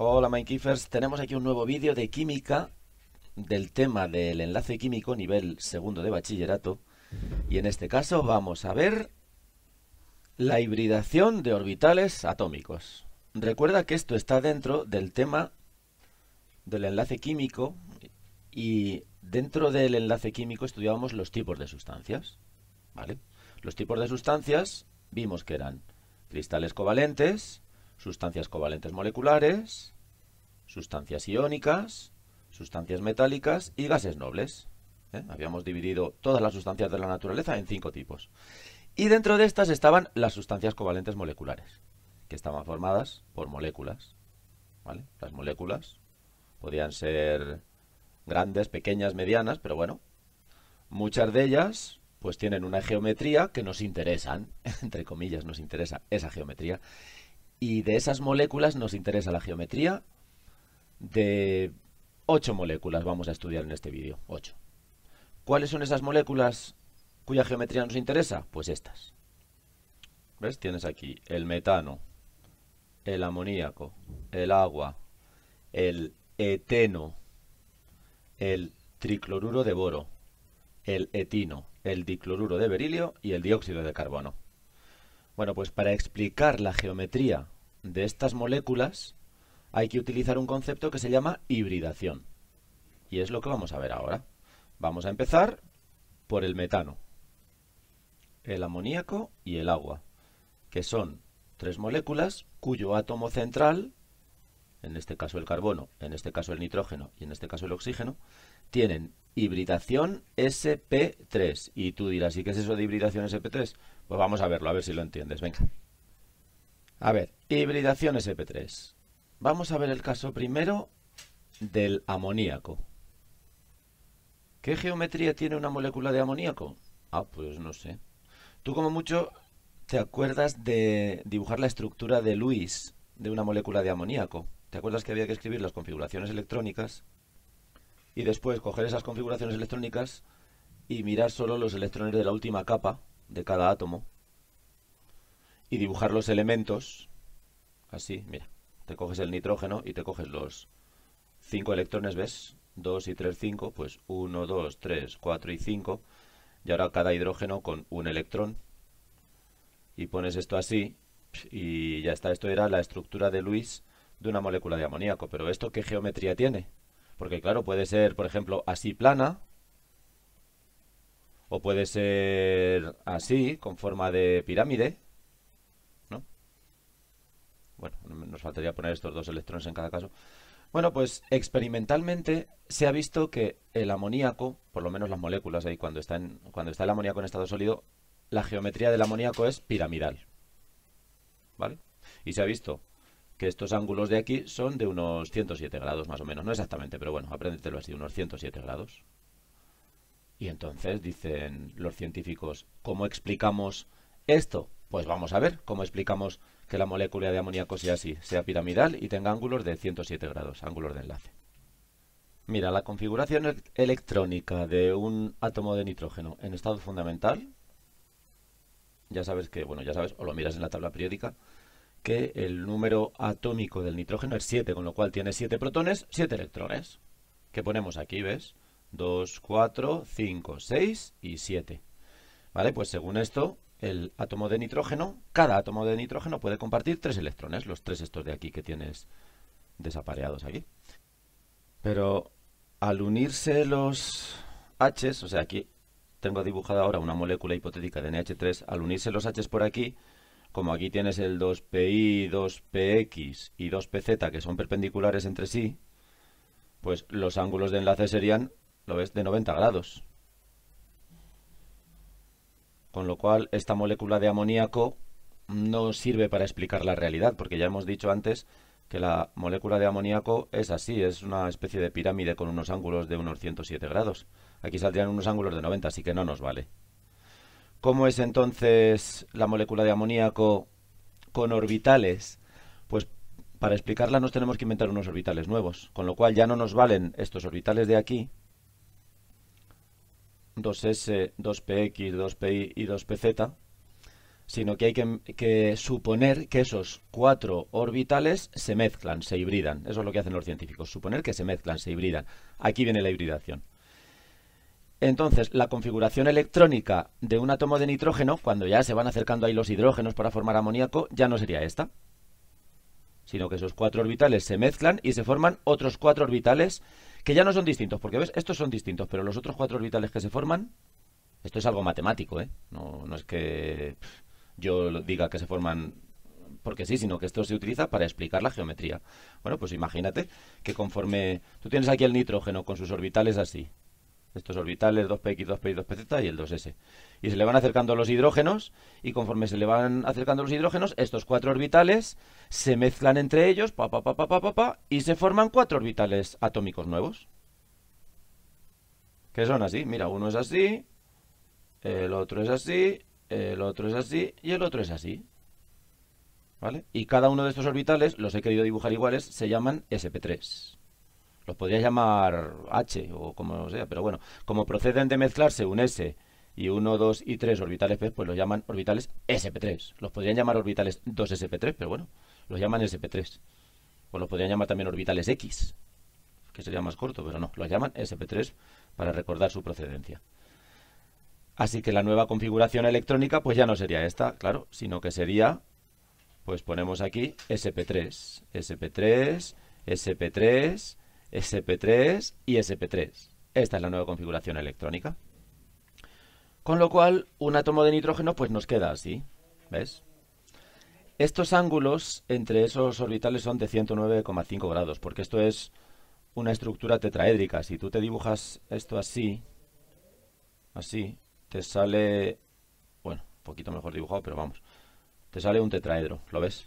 Hola Minekifers, tenemos aquí un nuevo vídeo de química del tema del enlace químico nivel segundo de bachillerato y en este caso vamos a ver la hibridación de orbitales atómicos. Recuerda que esto está dentro del tema del enlace químico y dentro del enlace químico estudiábamos los tipos de sustancias. ¿vale? Los tipos de sustancias vimos que eran cristales covalentes, sustancias covalentes moleculares, sustancias iónicas, sustancias metálicas y gases nobles. ¿eh? Habíamos dividido todas las sustancias de la naturaleza en cinco tipos. Y dentro de estas estaban las sustancias covalentes moleculares, que estaban formadas por moléculas. Las moléculas podían ser grandes, pequeñas, medianas, pero bueno, muchas de ellas pues tienen una geometría que nos interesan, entre comillas nos interesa esa geometría, y de esas moléculas nos interesa la geometría de 8 moléculas vamos a estudiar en este vídeo, 8. ¿Cuáles son esas moléculas cuya geometría nos interesa? Pues estas. ¿Ves? Tienes aquí el metano, el amoníaco, el agua, el eteno, el tricloruro de boro, el etino, el dicloruro de berilio y el dióxido de carbono. Bueno, pues para explicar la geometría de estas moléculas hay que utilizar un concepto que se llama hibridación. Y es lo que vamos a ver ahora. Vamos a empezar por el metano, el amoníaco y el agua, que son tres moléculas cuyo átomo central, en este caso el carbono, en este caso el nitrógeno y en este caso el oxígeno, tienen hibridación SP3. Y tú dirás, ¿y qué es eso de hibridación SP3? Pues vamos a verlo, a ver si lo entiendes. Venga. A ver, hibridación SP3. Vamos a ver el caso primero del amoníaco. ¿Qué geometría tiene una molécula de amoníaco? Ah, pues no sé. Tú como mucho te acuerdas de dibujar la estructura de Lewis de una molécula de amoníaco. ¿Te acuerdas que había que escribir las configuraciones electrónicas? Y después coger esas configuraciones electrónicas y mirar solo los electrones de la última capa de cada átomo. Y dibujar los elementos. Así, mira te coges el nitrógeno y te coges los 5 electrones, ¿ves? 2 y 3, 5, pues 1, 2, 3, 4 y 5. Y ahora cada hidrógeno con un electrón. Y pones esto así y ya está. Esto era la estructura de Luis de una molécula de amoníaco. Pero ¿esto qué geometría tiene? Porque claro, puede ser, por ejemplo, así plana. O puede ser así, con forma de pirámide bueno, nos faltaría poner estos dos electrones en cada caso. Bueno, pues experimentalmente se ha visto que el amoníaco, por lo menos las moléculas ahí cuando está, en, cuando está el amoníaco en estado sólido, la geometría del amoníaco es piramidal. ¿Vale? Y se ha visto que estos ángulos de aquí son de unos 107 grados más o menos, no exactamente, pero bueno, apréndetelo así, unos 107 grados. Y entonces dicen los científicos, ¿cómo explicamos esto? Pues vamos a ver cómo explicamos que la molécula de amoníaco sea así, sea piramidal y tenga ángulos de 107 grados, ángulos de enlace. Mira, la configuración electrónica de un átomo de nitrógeno en estado fundamental, ya sabes que, bueno, ya sabes, o lo miras en la tabla periódica, que el número atómico del nitrógeno es 7, con lo cual tiene 7 protones, 7 electrones, que ponemos aquí, ¿ves? 2, 4, 5, 6 y 7. ¿Vale? Pues según esto, el átomo de nitrógeno, cada átomo de nitrógeno puede compartir tres electrones, los tres estos de aquí que tienes desapareados aquí. Pero al unirse los H, o sea, aquí tengo dibujada ahora una molécula hipotética de NH3, al unirse los H por aquí, como aquí tienes el 2PI, 2PX y 2PZ que son perpendiculares entre sí, pues los ángulos de enlace serían, lo ves, de 90 grados. Con lo cual, esta molécula de amoníaco no sirve para explicar la realidad, porque ya hemos dicho antes que la molécula de amoníaco es así, es una especie de pirámide con unos ángulos de unos 107 grados. Aquí saldrían unos ángulos de 90, así que no nos vale. ¿Cómo es entonces la molécula de amoníaco con orbitales? Pues para explicarla nos tenemos que inventar unos orbitales nuevos, con lo cual ya no nos valen estos orbitales de aquí, 2S, 2PX, 2 pi y 2PZ, sino que hay que, que, suponer que esos cuatro orbitales se mezclan, se hibridan. Eso es lo que hacen los científicos, suponer que se mezclan, se hibridan. Aquí viene la hibridación. Entonces, la configuración electrónica de un átomo de nitrógeno, cuando ya se van acercando ahí los hidrógenos para formar amoníaco, ya no sería esta, sino que esos cuatro orbitales se mezclan y se forman otros cuatro orbitales que ya no son distintos, porque ves, estos son distintos, pero los otros cuatro orbitales que se forman, esto es algo matemático, ¿eh? No, es que yo diga que se forman porque sí, sino que esto se utiliza para explicar la geometría. Bueno, pues imagínate que conforme... Tú tienes aquí el nitrógeno con sus orbitales así. Estos orbitales 2px, 2p, 2pz y el 2s. Y se le van acercando los hidrógenos, y conforme se le van acercando los hidrógenos, estos cuatro orbitales se mezclan entre ellos, pa, pa, pa, pa, pa, pa, y se forman cuatro orbitales atómicos nuevos. Que son así, mira, uno es así, el otro es así, el otro es así y el otro es así. ¿Vale? Y cada uno de estos orbitales, los he querido dibujar iguales, se llaman SP3. Los podría llamar H o como sea, pero bueno, como proceden de mezclarse un S y uno, dos y tres orbitales P, pues los llaman orbitales SP3. Los podrían llamar orbitales 2SP3, pero bueno, lo llaman SP3. O lo podrían llamar también orbitales X, que sería más corto, pero no, lo llaman SP3 para recordar su procedencia. Así que la nueva configuración electrónica pues ya no sería esta, claro, sino que sería, pues ponemos aquí SP3, SP3, SP3, SP3 y SP3. Esta es la nueva configuración electrónica. Con lo cual, un átomo de nitrógeno pues nos queda así, ¿ves? Estos ángulos entre esos orbitales son de 109,5 grados, porque esto es una estructura tetraédrica. Si tú te dibujas esto así, así, te sale, bueno, un poquito mejor dibujado, pero vamos, te sale un tetraedro, ¿lo ves?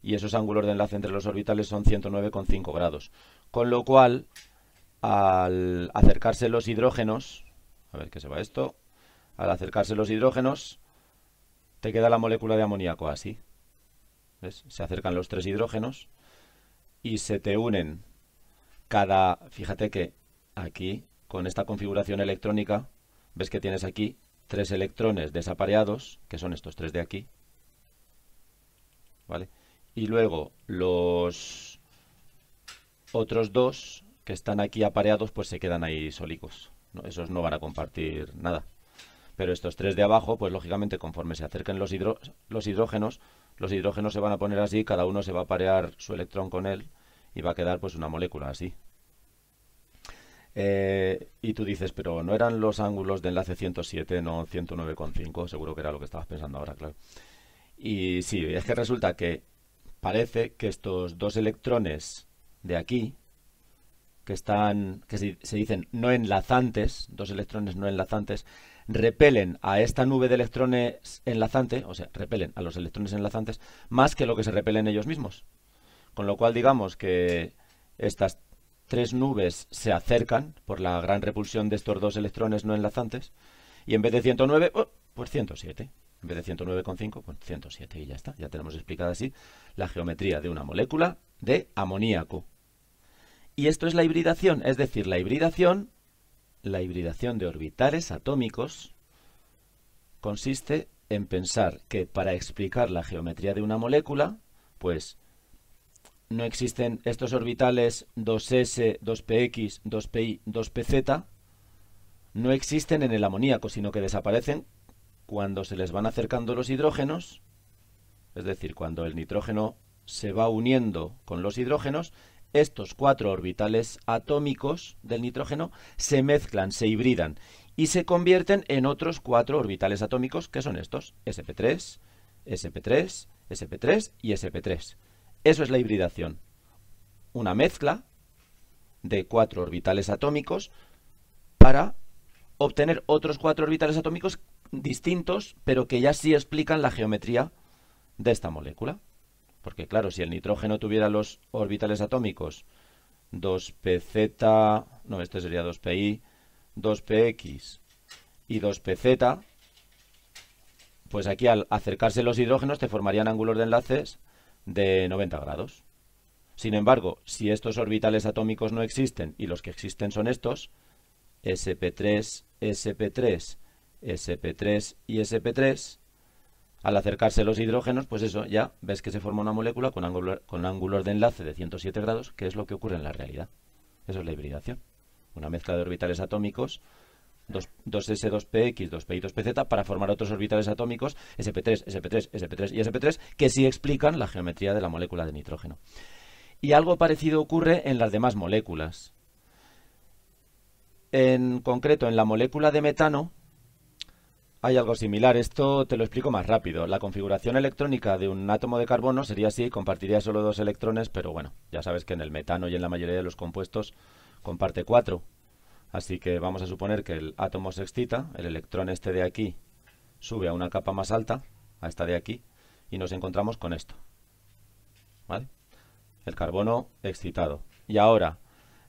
Y esos ángulos de enlace entre los orbitales son 109,5 grados. Con lo cual, al acercarse los hidrógenos, a ver qué se va esto, al acercarse los hidrógenos, te queda la molécula de amoníaco así. ¿Ves? Se acercan los tres hidrógenos y se te unen cada... Fíjate que aquí, con esta configuración electrónica, ves que tienes aquí tres electrones desapareados, que son estos tres de aquí. ¿Vale? Y luego los otros dos que están aquí apareados, pues se quedan ahí sólicos. Esos no van a compartir nada. Pero estos tres de abajo, pues lógicamente conforme se acerquen los, hidrógenos, los hidrógenos se van a poner así, cada uno se va a parear su electrón con él y va a quedar pues una molécula así. Eh, y tú dices, pero no eran los ángulos de enlace 107, no 109,5, seguro que era lo que estabas pensando ahora, claro. Y sí, es que resulta que parece que estos dos electrones de aquí, que están, que se, se dicen no enlazantes, dos electrones no enlazantes, repelen a esta nube de electrones enlazantes, o sea, repelen a los electrones enlazantes más que lo que se repelen ellos mismos. Con lo cual digamos que estas tres nubes se acercan por la gran repulsión de estos dos electrones no enlazantes y en vez de 109, pues 107. En vez de 109,5, pues 107 y ya está. Ya tenemos explicada así la geometría de una molécula de amoníaco. Y esto es la hibridación, es decir, la hibridación la hibridación de orbitales atómicos consiste en pensar que para explicar la geometría de una molécula, pues no existen estos orbitales 2s, 2px, 2pi, 2pz, no existen en el amoníaco, sino que desaparecen cuando se les van acercando los hidrógenos, es decir, cuando el nitrógeno se va uniendo con los hidrógenos, estos cuatro orbitales atómicos del nitrógeno se mezclan, se hibridan y se convierten en otros cuatro orbitales atómicos que son estos, sp3, sp3, sp3 y sp3. Eso es la hibridación. Una mezcla de cuatro orbitales atómicos para obtener otros cuatro orbitales atómicos distintos, pero que ya sí explican la geometría de esta molécula. Porque claro, si el nitrógeno tuviera los orbitales atómicos 2pz, no, este sería 2pi, 2px y 2pz, pues aquí al acercarse los hidrógenos te formarían ángulos de enlaces de 90 grados. Sin embargo, si estos orbitales atómicos no existen y los que existen son estos, sp3, sp3, sp3 y sp3, al acercarse los hidrógenos, pues eso, ya ves que se forma una molécula con, con ángulos de enlace de 107 grados, que es lo que ocurre en la realidad. Eso es la hibridación. Una mezcla de orbitales atómicos, 2, s 2 px 2P y 2PZ, para formar otros orbitales atómicos, SP3, SP3, SP3 y SP3, que sí explican la geometría de la molécula de nitrógeno. Y algo parecido ocurre en las demás moléculas. En concreto, en la molécula de metano, hay algo similar, esto te lo explico más rápido. La configuración electrónica de un átomo de carbono sería así, compartiría solo dos electrones, pero bueno, ya sabes que en el metano y en la mayoría de los compuestos comparte cuatro. Así que vamos a suponer que el átomo se excita, el electrón este de aquí sube a una capa más alta, a esta de aquí, y nos encontramos con esto. ¿Vale? El carbono excitado. Y ahora,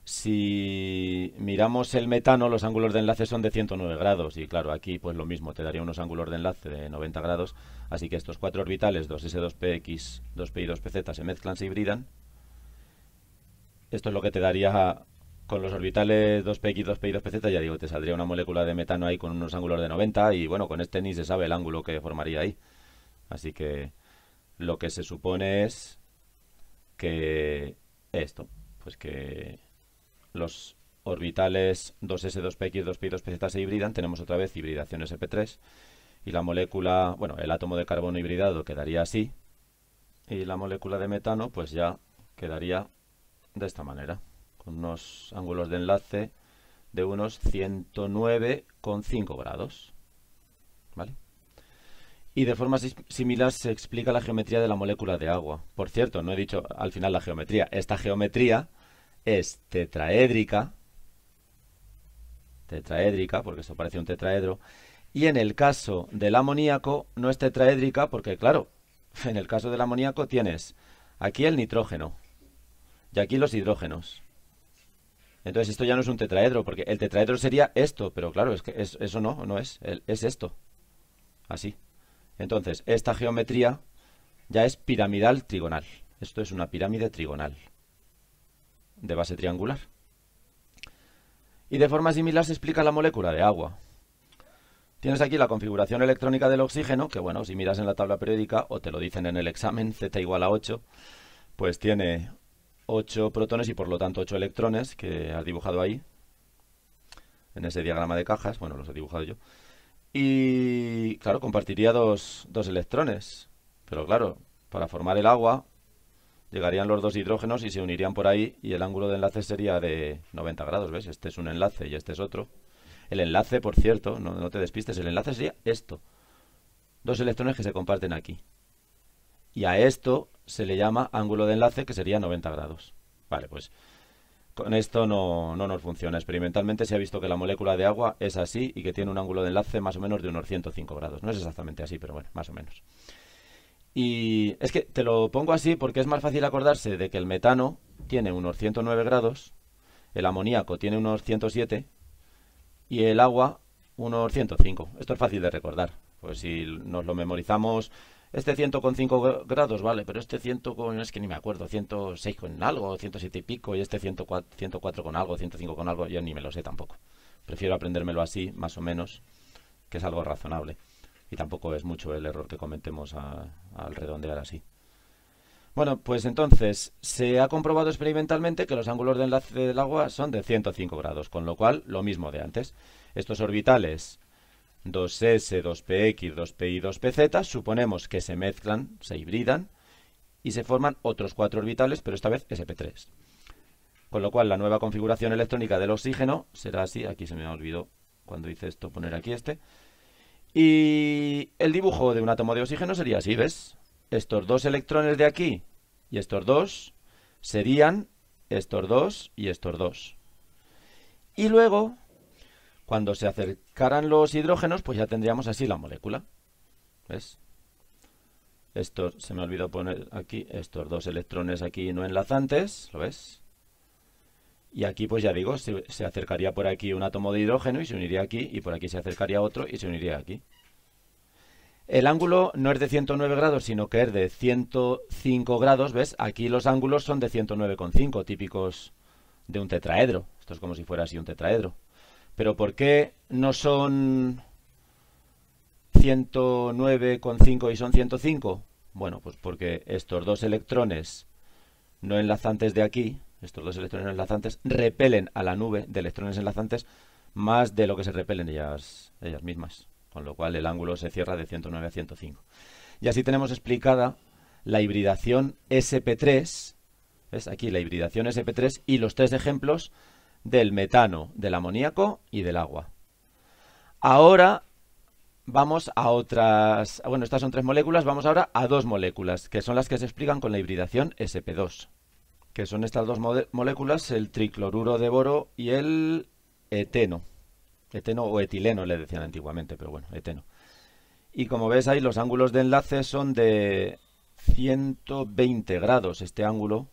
si miramos el metano, los ángulos de enlace son de 109 grados y claro, aquí pues lo mismo, te daría unos ángulos de enlace de 90 grados, así que estos cuatro orbitales, 2S2PX, 2P y 2PZ se mezclan, se hibridan. Esto es lo que te daría con los orbitales 2PX, 2P y 2PZ, ya digo, te saldría una molécula de metano ahí con unos ángulos de 90 y bueno, con este ni se sabe el ángulo que formaría ahí. Así que lo que se supone es que esto, pues que los orbitales 2s2px, px 2 pi 2pz se hibridan, tenemos otra vez hibridación e sp3 y la molécula, bueno, el átomo de carbono hibridado quedaría así y la molécula de metano pues ya quedaría de esta manera, con unos ángulos de enlace de unos 109,5 grados. ¿Vale? Y de forma similar se explica la geometría de la molécula de agua. Por cierto, no he dicho al final la geometría. Esta geometría es tetraédrica, tetraédrica, porque esto parece un tetraedro, y en el caso del amoníaco no es tetraédrica porque, claro, en el caso del amoníaco tienes aquí el nitrógeno y aquí los hidrógenos. Entonces esto ya no es un tetraedro, porque el tetraedro sería esto, pero claro, es que eso no, no es, es esto. Así. Entonces, esta geometría ya es piramidal trigonal. Esto es una pirámide trigonal de base triangular. Y de forma similar se explica la molécula de agua. Tienes aquí la configuración electrónica del oxígeno, que bueno, si miras en la tabla periódica o te lo dicen en el examen, Z igual a 8, pues tiene 8 protones y por lo tanto 8 electrones que has dibujado ahí, en ese diagrama de cajas, bueno, los he dibujado yo. Y claro, compartiría dos, dos electrones, pero claro, para formar el agua llegarían los dos hidrógenos y se unirían por ahí y el ángulo de enlace sería de 90 grados, ¿ves? Este es un enlace y este es otro. El enlace, por cierto, no, te despistes, el enlace sería esto. Dos electrones que se comparten aquí. Y a esto se le llama ángulo de enlace que sería 90 grados. Vale, pues con esto no, no, nos funciona. Experimentalmente se ha visto que la molécula de agua es así y que tiene un ángulo de enlace más o menos de unos 105 grados. No es exactamente así, pero bueno, más o menos. Y es que te lo pongo así porque es más fácil acordarse de que el metano tiene unos 109 grados, el amoníaco tiene unos 107 y el agua unos 105. Esto es fácil de recordar. Pues si nos lo memorizamos, este 105 grados, vale, pero este 100 con, es que ni me acuerdo, 106 con algo, 107 y pico, y este 104, 104 con algo, 105 con algo, yo ni me lo sé tampoco. Prefiero aprendérmelo así, más o menos, que es algo razonable y tampoco es mucho el error que cometemos al redondear así. Bueno, pues entonces se ha comprobado experimentalmente que los ángulos de enlace del agua son de 105 grados, con lo cual lo mismo de antes. Estos orbitales 2s, 2px, 2pi, 2pz suponemos que se mezclan, se hibridan y se forman otros cuatro orbitales, pero esta vez sp3. Con lo cual la nueva configuración electrónica del oxígeno será así, aquí se me olvidó cuando hice esto poner aquí este, y el dibujo de un átomo de oxígeno sería así, ¿ves? Estos dos electrones de aquí y estos dos serían estos dos y estos dos. Y luego, cuando se acercaran los hidrógenos, pues ya tendríamos así la molécula. ¿Ves? Esto se me olvidó poner aquí estos dos electrones aquí no enlazantes, ¿lo ves? Y aquí, pues ya digo, se, acercaría por aquí un átomo de hidrógeno y se uniría aquí, y por aquí se acercaría otro y se uniría aquí. El ángulo no es de 109 grados, sino que es de 105 grados, ¿ves? Aquí los ángulos son de 109,5, típicos de un tetraedro. Esto es como si fuera así un tetraedro. Pero ¿por qué no son 109,5 y son 105? Bueno, pues porque estos dos electrones no enlazantes de aquí estos dos electrones enlazantes repelen a la nube de electrones enlazantes más de lo que se repelen ellas, mismas, con lo cual el ángulo se cierra de 109 a 105. Y así tenemos explicada la hibridación SP3, es aquí la hibridación SP3 y los tres ejemplos del metano, del amoníaco y del agua. Ahora vamos a otras, bueno, estas son tres moléculas, vamos ahora a dos moléculas, que son las que se explican con la hibridación SP2 que son estas dos moléculas, el tricloruro de boro y el eteno. Eteno o etileno le decían antiguamente, pero bueno, eteno. Y como ves ahí, los ángulos de enlace son de 120 grados. Este ángulo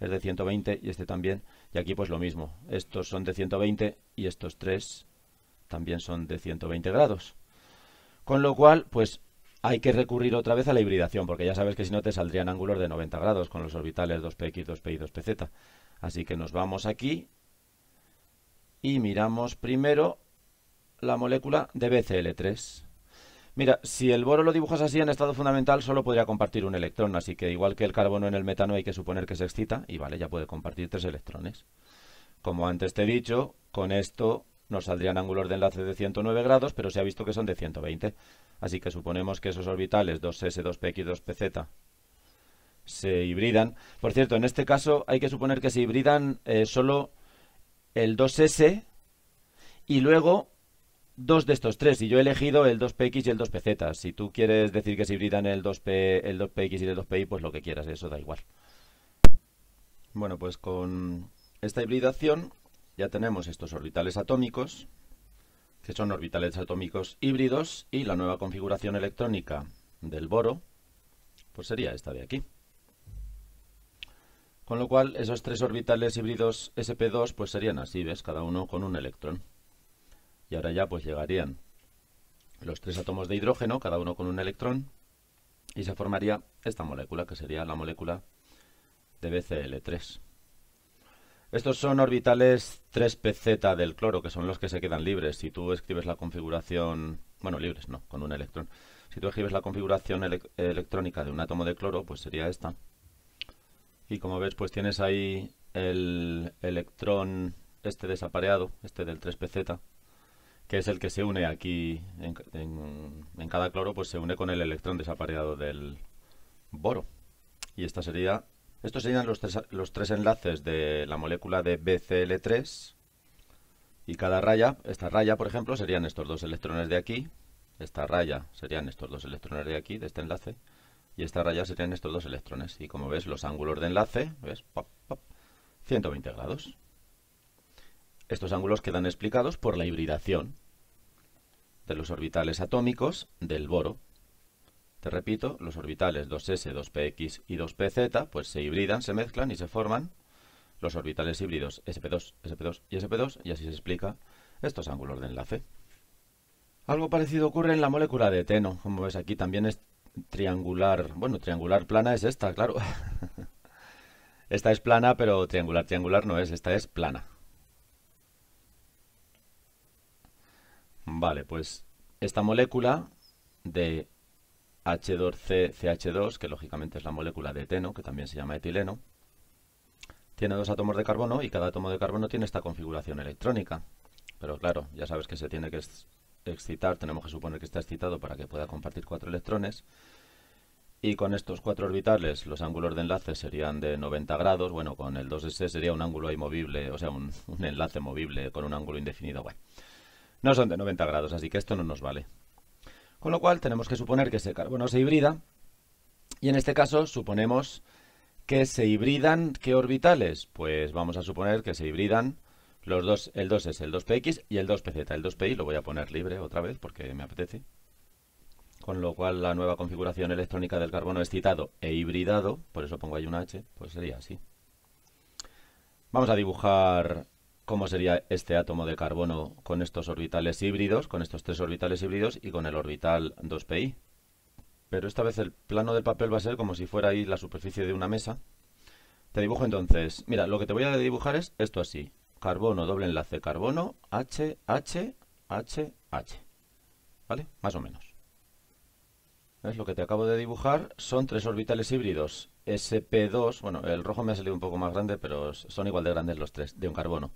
es de 120 y este también. Y aquí pues lo mismo. Estos son de 120 y estos tres también son de 120 grados. Con lo cual, pues hay que recurrir otra vez a la hibridación, porque ya sabes que si no te saldrían ángulos de 90 grados con los orbitales 2px, 2p 2pz. Así que nos vamos aquí y miramos primero la molécula de BCl3. Mira, si el boro lo dibujas así en estado fundamental solo podría compartir un electrón, así que igual que el carbono en el metano hay que suponer que se excita y vale, ya puede compartir tres electrones. Como antes te he dicho, con esto nos saldrían ángulos de enlace de 109 grados, pero se ha visto que son de 120. Así que suponemos que esos orbitales 2s, 2px, 2pz se hibridan. Por cierto, en este caso hay que suponer que se hibridan eh, solo el 2s y luego dos de estos tres. Y yo he elegido el 2px y el 2pz. Si tú quieres decir que se hibridan el, 2P, el 2px y el 2pi, pues lo que quieras, eso da igual. Bueno, pues con esta hibridación ya tenemos estos orbitales atómicos, que son orbitales atómicos híbridos, y la nueva configuración electrónica del boro, pues sería esta de aquí. Con lo cual, esos tres orbitales híbridos sp2 pues serían así, ¿ves? Cada uno con un electrón. Y ahora ya pues llegarían los tres átomos de hidrógeno, cada uno con un electrón, y se formaría esta molécula, que sería la molécula de BCl3. Estos son orbitales 3pz del cloro, que son los que se quedan libres. Si tú escribes la configuración, bueno, libres no, con un electrón. Si tú escribes la configuración electrónica de un átomo de cloro, pues sería esta. Y como ves, pues tienes ahí el electrón este desapareado, este del 3pz, que es el que se une aquí en, en cada cloro, pues se une con el electrón desapareado del boro. Y esta sería estos serían los tres, enlaces de la molécula de BCl3 y cada raya, esta raya por ejemplo, serían estos dos electrones de aquí, esta raya serían estos dos electrones de aquí, de este enlace, y esta raya serían estos dos electrones. Y como ves, los ángulos de enlace, ves, 120 grados. Estos ángulos quedan explicados por la hibridación de los orbitales atómicos del boro repito, los orbitales 2s, 2px y 2pz pues se hibridan, se mezclan y se forman los orbitales híbridos sp2, sp2 y sp2 y así se explica estos ángulos de enlace. Algo parecido ocurre en la molécula de eteno, como ves aquí también es triangular, bueno, triangular plana es esta, claro. esta es plana, pero triangular, triangular no es, esta es plana. Vale, pues esta molécula de h 2 ch 2 que lógicamente es la molécula de eteno, que también se llama etileno, tiene dos átomos de carbono y cada átomo de carbono tiene esta configuración electrónica. Pero claro, ya sabes que se tiene que excitar, tenemos que suponer que está excitado para que pueda compartir cuatro electrones. Y con estos cuatro orbitales los ángulos de enlace serían de 90 grados, bueno, con el 2S sería un ángulo inmovible, o sea, un, enlace movible con un ángulo indefinido, bueno. No son de 90 grados, así que esto no nos vale. Con lo cual tenemos que suponer que ese carbono se hibrida y en este caso suponemos que se hibridan ¿qué orbitales? Pues vamos a suponer que se hibridan los dos, el 2s, el 2px y el 2pz. El 2pi lo voy a poner libre otra vez porque me apetece. Con lo cual la nueva configuración electrónica del carbono excitado e hibridado, por eso pongo ahí un h, pues sería así. Vamos a dibujar cómo sería este átomo de carbono con estos orbitales híbridos, con estos tres orbitales híbridos y con el orbital 2pi. Pero esta vez el plano del papel va a ser como si fuera ahí la superficie de una mesa. Te dibujo entonces, mira, lo que te voy a dibujar es esto así. Carbono, doble enlace, carbono, H, H, H, H. ¿Vale? Más o menos lo que te acabo de dibujar, son tres orbitales híbridos SP2, bueno, el rojo me ha salido un poco más grande, pero son igual de grandes los tres, de un carbono.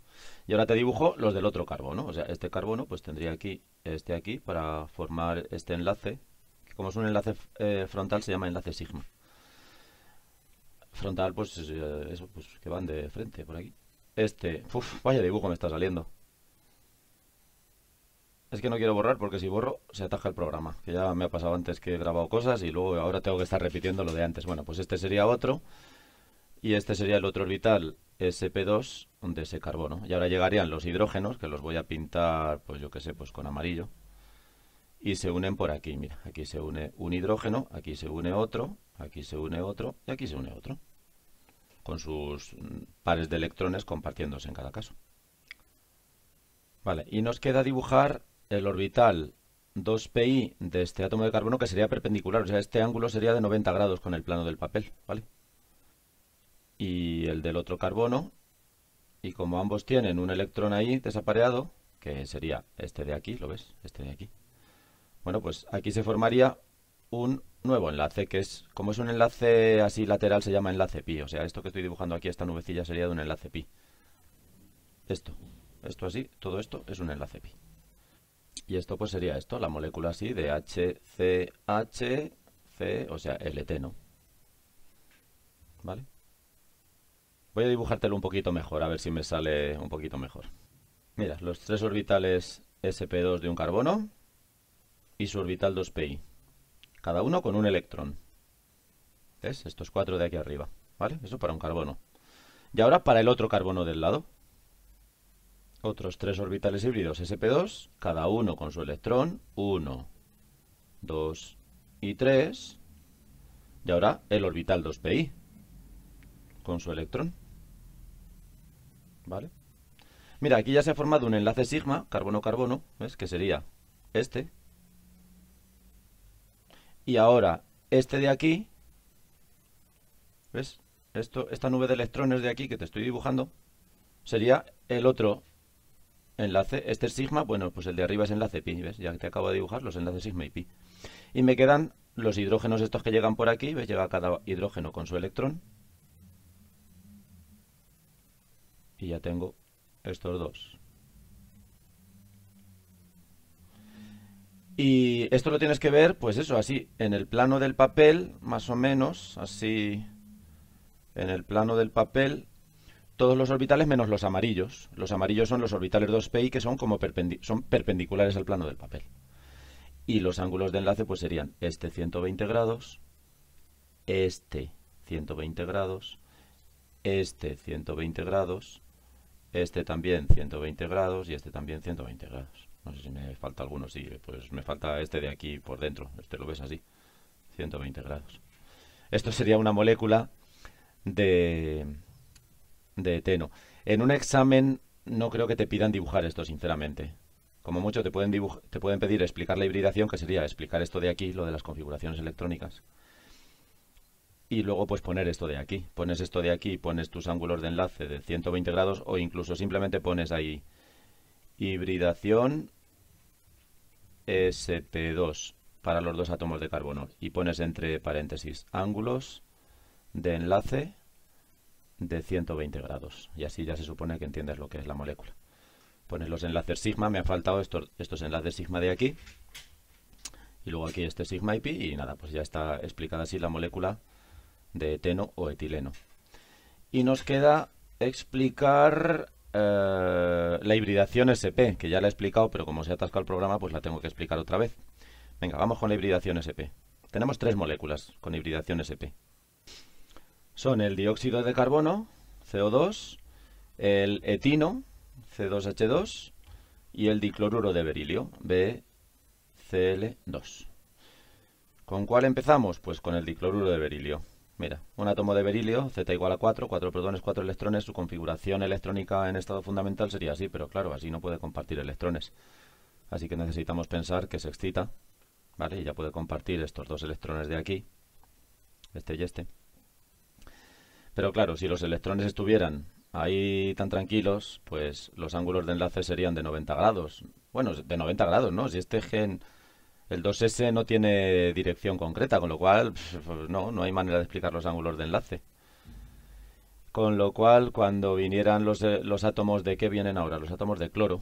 Y ahora te dibujo los del otro carbono, o sea, este carbono pues tendría aquí, este aquí, para formar este enlace, que como es un enlace eh, frontal se llama enlace sigma. Frontal, pues, eh, eso, pues que van de frente por aquí. Este, uff, vaya dibujo me está saliendo. Es que no quiero borrar porque si borro se ataja el programa, que ya me ha pasado antes que he grabado cosas y luego ahora tengo que estar repitiendo lo de antes. Bueno, pues este sería otro y este sería el otro orbital SP2 de ese carbono. Y ahora llegarían los hidrógenos, que los voy a pintar, pues yo qué sé, pues con amarillo. Y se unen por aquí, mira, aquí se une un hidrógeno, aquí se une otro, aquí se une otro y aquí se une otro. Con sus mm, pares de electrones compartiéndose en cada caso. Vale, y nos queda dibujar el orbital 2pi de este átomo de carbono que sería perpendicular, o sea, este ángulo sería de 90 grados con el plano del papel, ¿vale? Y el del otro carbono, y como ambos tienen un electrón ahí desapareado, que sería este de aquí, ¿lo ves? Este de aquí. Bueno, pues aquí se formaría un nuevo enlace, que es, como es un enlace así lateral, se llama enlace pi. O sea, esto que estoy dibujando aquí, esta nubecilla, sería de un enlace pi. Esto, esto así, todo esto es un enlace pi. Y esto pues sería esto, la molécula así de HCHC, C, o sea, el eteno. ¿Vale? Voy a dibujártelo un poquito mejor, a ver si me sale un poquito mejor. Mira, los tres orbitales sp2 de un carbono y su orbital 2pi. Cada uno con un electrón. ¿Ves? Estos cuatro de aquí arriba. ¿Vale? Eso para un carbono. Y ahora para el otro carbono del lado otros tres orbitales híbridos sp2, cada uno con su electrón, 1, 2 y 3, y ahora el orbital 2pi con su electrón. ¿Vale? Mira, aquí ya se ha formado un enlace sigma, carbono-carbono, ¿ves? Que sería este. Y ahora este de aquí, ¿ves? Esto, esta nube de electrones de aquí que te estoy dibujando, sería el otro enlace, este sigma, bueno, pues el de arriba es enlace pi, ¿ves? Ya te acabo de dibujar los enlaces sigma y pi. Y me quedan los hidrógenos estos que llegan por aquí, ¿ves? Llega cada hidrógeno con su electrón. Y ya tengo estos dos. Y esto lo tienes que ver, pues eso, así, en el plano del papel, más o menos, así, en el plano del papel, todos los orbitales menos los amarillos. Los amarillos son los orbitales 2pi que son como son perpendiculares al plano del papel. Y los ángulos de enlace pues serían este 120 grados, este 120 grados, este 120 grados, este también 120 grados y este también 120 grados. No sé si me falta alguno, sí, pues me falta este de aquí por dentro, este lo ves así, 120 grados. Esto sería una molécula de, de Teno. En un examen no creo que te pidan dibujar esto, sinceramente. Como mucho te pueden, te pueden pedir explicar la hibridación, que sería explicar esto de aquí, lo de las configuraciones electrónicas. Y luego pues poner esto de aquí. Pones esto de aquí, pones tus ángulos de enlace de 120 grados o incluso simplemente pones ahí hibridación SP2 para los dos átomos de carbono y pones entre paréntesis ángulos de enlace de 120 grados. Y así ya se supone que entiendes lo que es la molécula. Pones los enlaces sigma, me han faltado estos, enlaces sigma de aquí. Y luego aquí este sigma y pi y nada, pues ya está explicada así la molécula de eteno o etileno. Y nos queda explicar eh, la hibridación SP, que ya la he explicado, pero como se ha atascado el programa, pues la tengo que explicar otra vez. Venga, vamos con la hibridación SP. Tenemos tres moléculas con hibridación SP son el dióxido de carbono, CO2, el etino, C2H2, y el dicloruro de berilio, BCl2. ¿Con cuál empezamos? Pues con el dicloruro de berilio. Mira, un átomo de berilio, Z igual a 4, 4 protones, 4 electrones, su configuración electrónica en estado fundamental sería así, pero claro, así no puede compartir electrones. Así que necesitamos pensar que se excita, ¿vale? Y ya puede compartir estos dos electrones de aquí, este y este. Pero claro, si los electrones estuvieran ahí tan tranquilos, pues los ángulos de enlace serían de 90 grados. Bueno, de 90 grados, ¿no? Si este gen, el 2S no tiene dirección concreta, con lo cual pues no, no hay manera de explicar los ángulos de enlace. Con lo cual, cuando vinieran eh, los, átomos de qué vienen ahora, los átomos de cloro,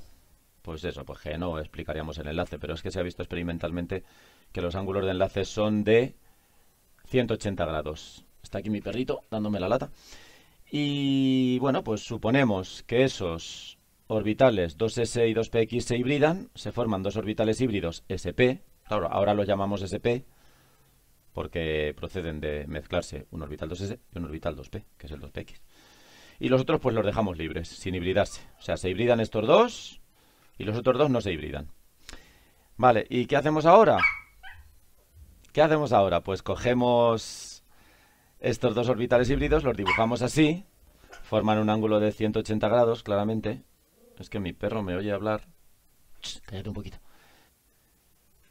pues eso, pues que no explicaríamos el enlace, pero es que se ha visto experimentalmente que los ángulos de enlace son de 180 grados. Está aquí mi perrito dándome la lata. Y bueno, pues suponemos que esos orbitales 2s y 2px se hibridan, se forman dos orbitales híbridos sp, claro, ahora los llamamos sp porque proceden de mezclarse un orbital 2s y un orbital 2p, que es el 2px. Y los otros pues los dejamos libres, sin hibridarse. O sea, se hibridan estos dos y los otros dos no se hibridan. Vale, ¿y qué hacemos ahora? ¿Qué hacemos ahora? Pues cogemos estos dos orbitales híbridos los dibujamos así, forman un ángulo de 180 grados, claramente. Es que mi perro me oye hablar. Ch, un poquito.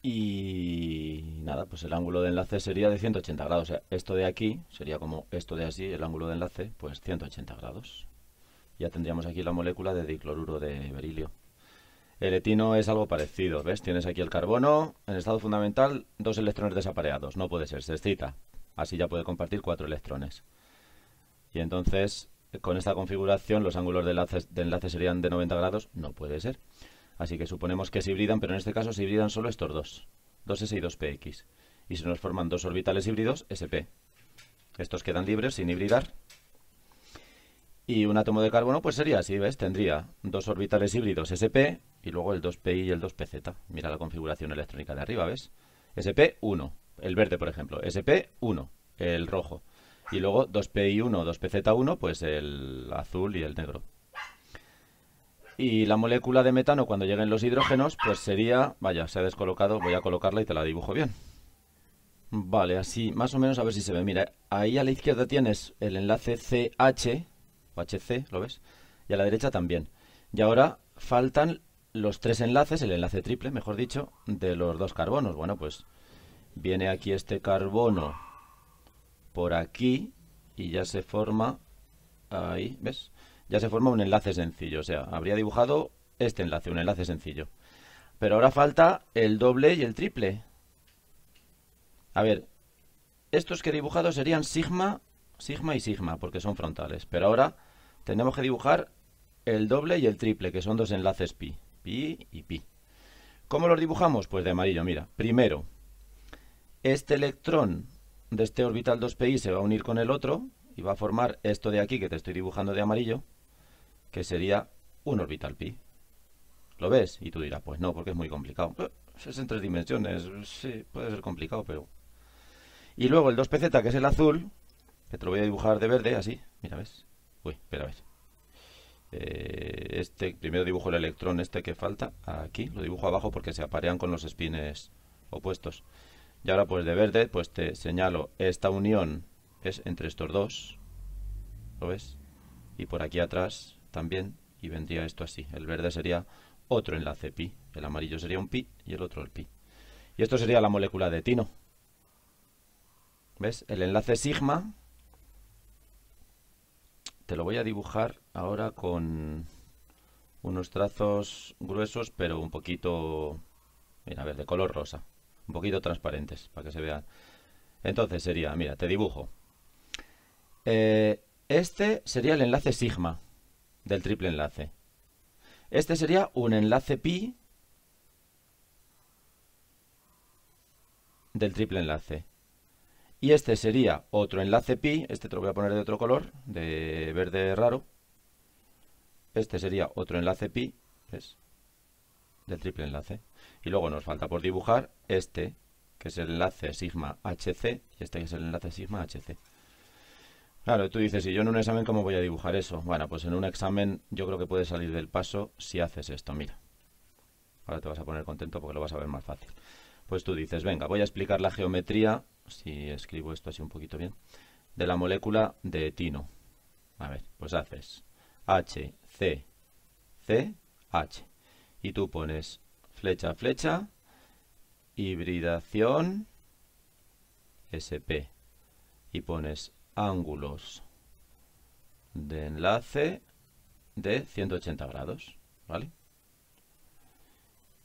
Y nada, pues el ángulo de enlace sería de 180 grados. esto de aquí sería como esto de así, el ángulo de enlace, pues 180 grados. Ya tendríamos aquí la molécula de dicloruro de berilio. El etino es algo parecido, ¿ves? Tienes aquí el carbono, en estado fundamental, dos electrones desapareados. No puede ser, se excita. Así ya puede compartir cuatro electrones. Y entonces, con esta configuración, los ángulos de enlace, serían de 90 grados. No puede ser. Así que suponemos que se hibridan, pero en este caso se hibridan solo estos dos, 2S y 2PX. Y se nos forman dos orbitales híbridos, SP. Estos quedan libres sin hibridar. Y un átomo de carbono pues sería así, ¿ves? Tendría dos orbitales híbridos SP y luego el 2PI y el 2PZ. Mira la configuración electrónica de arriba, ¿ves? SP 1, el verde, por ejemplo, SP1, el rojo. Y luego 2PI1, 2PZ1, pues el azul y el negro. Y la molécula de metano cuando lleguen los hidrógenos, pues sería... Vaya, se ha descolocado, voy a colocarla y te la dibujo bien. Vale, así más o menos a ver si se ve. Mira, ahí a la izquierda tienes el enlace CH, o HC, ¿lo ves? Y a la derecha también. Y ahora faltan los tres enlaces, el enlace triple, mejor dicho, de los dos carbonos. Bueno, pues viene aquí este carbono por aquí y ya se forma, ahí, ¿ves? Ya se forma un enlace sencillo, o sea, habría dibujado este enlace, un enlace sencillo. Pero ahora falta el doble y el triple. A ver, estos que he dibujado serían sigma, sigma y sigma, porque son frontales. Pero ahora tenemos que dibujar el doble y el triple, que son dos enlaces pi, pi y pi. ¿Cómo los dibujamos? Pues de amarillo, mira. Primero, este electrón de este orbital 2pi se va a unir con el otro y va a formar esto de aquí que te estoy dibujando de amarillo, que sería un orbital pi. ¿Lo ves? Y tú dirás, pues no, porque es muy complicado. Pues, es en tres dimensiones, sí, puede ser complicado, pero... Y luego el 2pz, que es el azul, que te lo voy a dibujar de verde, así, mira, ¿ves? Uy, espera, a eh, este, primero dibujo el electrón este que falta, aquí, lo dibujo abajo porque se aparean con los espines opuestos. Y ahora pues de verde, pues te señalo esta unión es entre estos dos, ¿lo ves? Y por aquí atrás también, y vendría esto así. El verde sería otro enlace pi, el amarillo sería un pi y el otro el pi. Y esto sería la molécula de tino ¿Ves? El enlace sigma te lo voy a dibujar ahora con unos trazos gruesos, pero un poquito, mira, a ver, de color rosa un poquito transparentes para que se vean. Entonces sería, mira, te dibujo. Eh, este sería el enlace sigma del triple enlace. Este sería un enlace pi del triple enlace. Y este sería otro enlace pi, este te lo voy a poner de otro color, de verde raro. Este sería otro enlace pi, es Del triple enlace. Y luego nos falta por dibujar este, que es el enlace sigma HC, y este que es el enlace sigma HC. Claro, tú dices, ¿y yo en un examen cómo voy a dibujar eso? Bueno, pues en un examen yo creo que puedes salir del paso si haces esto, mira. Ahora te vas a poner contento porque lo vas a ver más fácil. Pues tú dices, venga, voy a explicar la geometría, si escribo esto así un poquito bien, de la molécula de etino. A ver, pues haces H, C, C, H. Y tú pones flecha, flecha, hibridación, SP. Y pones ángulos de enlace de 180 grados, ¿vale?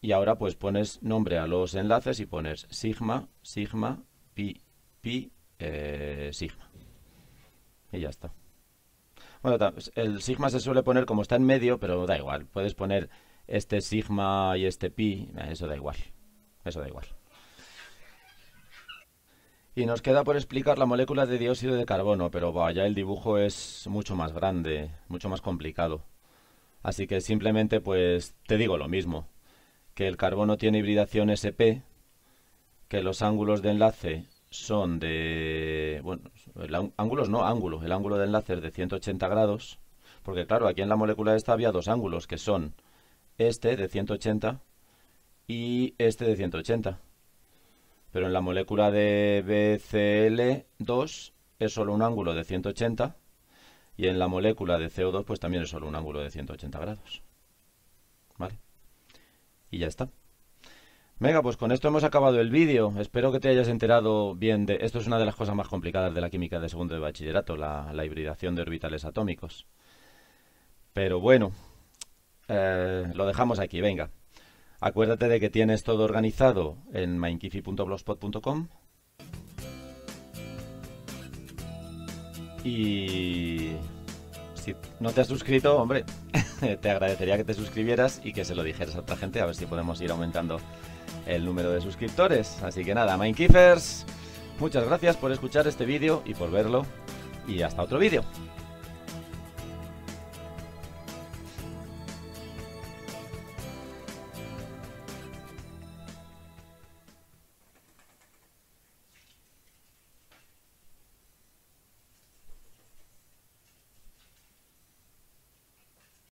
Y ahora pues pones nombre a los enlaces y pones sigma, sigma, pi, pi, eh, sigma. Y ya está. Bueno, el sigma se suele poner como está en medio, pero da igual. Puedes poner este sigma y este pi, eh, eso da igual. Eso da igual. Y nos queda por explicar la molécula de dióxido de carbono, pero vaya, el dibujo es mucho más grande, mucho más complicado. Así que simplemente pues te digo lo mismo, que el carbono tiene hibridación SP, que los ángulos de enlace son de... bueno, ángulos no, ángulo, el ángulo de enlace es de 180 grados, porque claro, aquí en la molécula esta había dos ángulos, que son este de 180 y este de 180. Pero en la molécula de BCl2 es solo un ángulo de 180 y en la molécula de CO2 pues también es solo un ángulo de 180 grados. ¿Vale? Y ya está. Venga, pues con esto hemos acabado el vídeo. Espero que te hayas enterado bien de... Esto es una de las cosas más complicadas de la química de segundo de bachillerato, la, la hibridación de orbitales atómicos. Pero bueno, eh, lo dejamos aquí, venga. Acuérdate de que tienes todo organizado en mainkifi.blogspot.com y si no te has suscrito, hombre, te agradecería que te suscribieras y que se lo dijeras a otra gente, a ver si podemos ir aumentando el número de suscriptores. Así que nada, Minekifers, muchas gracias por escuchar este vídeo y por verlo. Y hasta otro vídeo.